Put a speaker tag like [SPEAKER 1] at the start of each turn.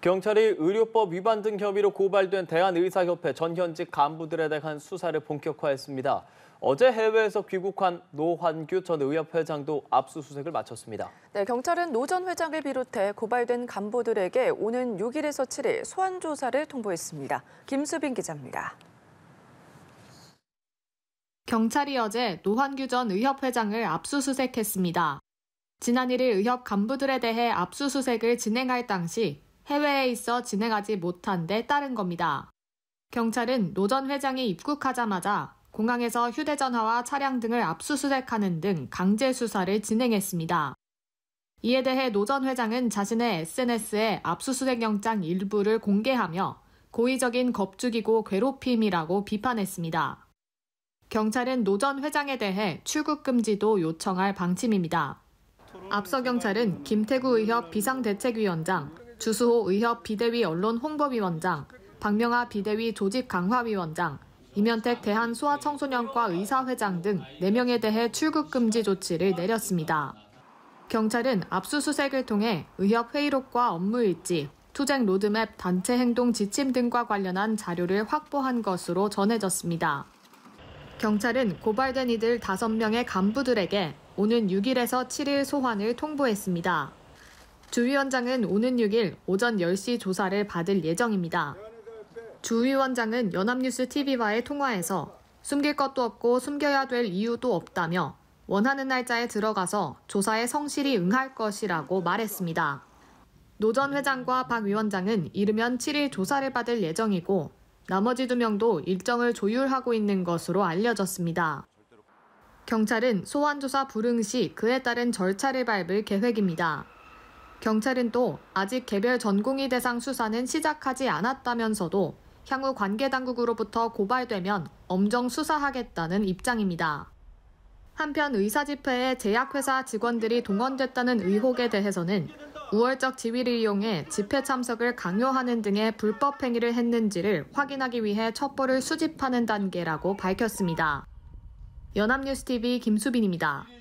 [SPEAKER 1] 경찰이 의료법 위반 등 혐의로 고발된 대한의사협회 전현직 간부들에 대한 수사를 본격화했습니다. 어제 해외에서 귀국한 노환규 전 의협 회장도 압수수색을 마쳤습니다. 네, 경찰은 노 전 회장을 비롯해 고발된 간부들에게 오는 6일에서 7일 소환 조사를 통보했습니다. 김수빈 기자입니다.
[SPEAKER 2] 경찰이 어제 노환규 전 의협 회장을 압수수색했습니다. 지난 1일 의협 간부들에 대해 압수수색을 진행할 당시 해외에 있어 진행하지 못한 데 따른 겁니다. 경찰은 노 전 회장이 입국하자마자 공항에서 휴대전화와 차량 등을 압수수색하는 등 강제 수사를 진행했습니다. 이에 대해 노 전 회장은 자신의 SNS에 압수수색 영장 일부를 공개하며 고의적인 겁주기고 괴롭힘이라고 비판했습니다. 경찰은 노 전 회장에 대해 출국 금지도 요청할 방침입니다. 앞서 경찰은 김태구 의협 비상대책위원장, 주수호 의협 비대위 언론 홍보위원장, 박명아 비대위 조직 강화위원장, 이면택 대한소아청소년과 의사회장 등 4명에 대해 출국금지 조치를 내렸습니다. 경찰은 압수수색을 통해 의협 회의록과 업무일지, 투쟁 로드맵 단체 행동 지침 등과 관련한 자료를 확보한 것으로 전해졌습니다. 경찰은 고발된 이들 5명의 간부들에게 오는 6일에서 7일 소환을 통보했습니다. 주 위원장은 오는 6일 오전 10시 조사를 받을 예정입니다. 주 위원장은 연합뉴스 TV와의 통화에서 숨길 것도 없고 숨겨야 될 이유도 없다며 원하는 날짜에 들어가서 조사에 성실히 응할 것이라고 말했습니다. 노 전 회장과 박 위원장은 이르면 7일 조사를 받을 예정이고 나머지 두 명도 일정을 조율하고 있는 것으로 알려졌습니다. 경찰은 소환조사 불응 시 그에 따른 절차를 밟을 계획입니다. 경찰은 또 아직 개별 전공의 대상 수사는 시작하지 않았다면서도 향후 관계 당국으로부터 고발되면 엄정 수사하겠다는 입장입니다. 한편 의사 집회에 제약회사 직원들이 동원됐다는 의혹에 대해서는 우월적 지위를 이용해 집회 참석을 강요하는 등의 불법 행위를 했는지를 확인하기 위해 첩보를 수집하는 단계라고 밝혔습니다. 연합뉴스TV 김수빈입니다.